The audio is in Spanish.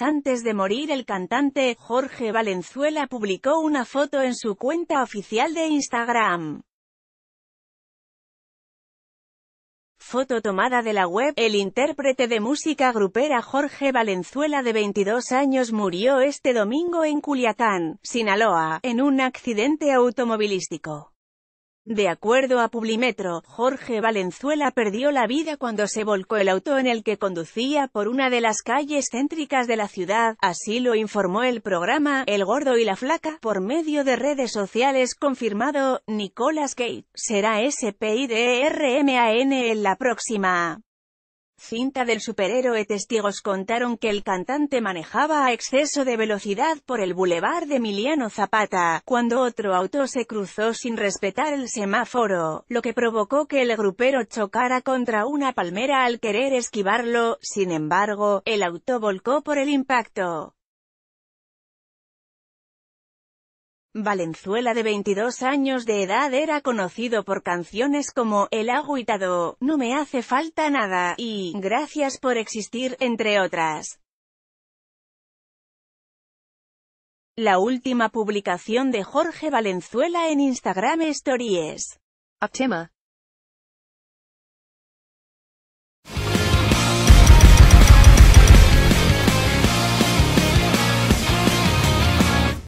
antes de morir el cantante, Jorge Valenzuela publicó una foto en su cuenta oficial de Instagram. Foto tomada de la web, el intérprete de música grupera Jorge Valenzuela de 22 años murió este domingo en Culiacán, Sinaloa, en un accidente automovilístico. De acuerdo a Publimetro, Jorge Valenzuela perdió la vida cuando se volcó el auto en el que conducía por una de las calles céntricas de la ciudad, así lo informó el programa El Gordo y la Flaca, por medio de redes sociales confirmado, Nicolas Gate, será SPIDRMAN e en la próxima cinta del superhéroe testigos contaron que el cantante manejaba a exceso de velocidad por el bulevar de Emiliano Zapata, cuando otro auto se cruzó sin respetar el semáforo, lo que provocó que el grupero chocara contra una palmera al querer esquivarlo, sin embargo, el auto volcó por el impacto. Valenzuela de 22 años de edad era conocido por canciones como El agüitado, No me hace falta nada y Gracias por existir, entre otras. La última publicación de Jorge Valenzuela en Instagram Stories.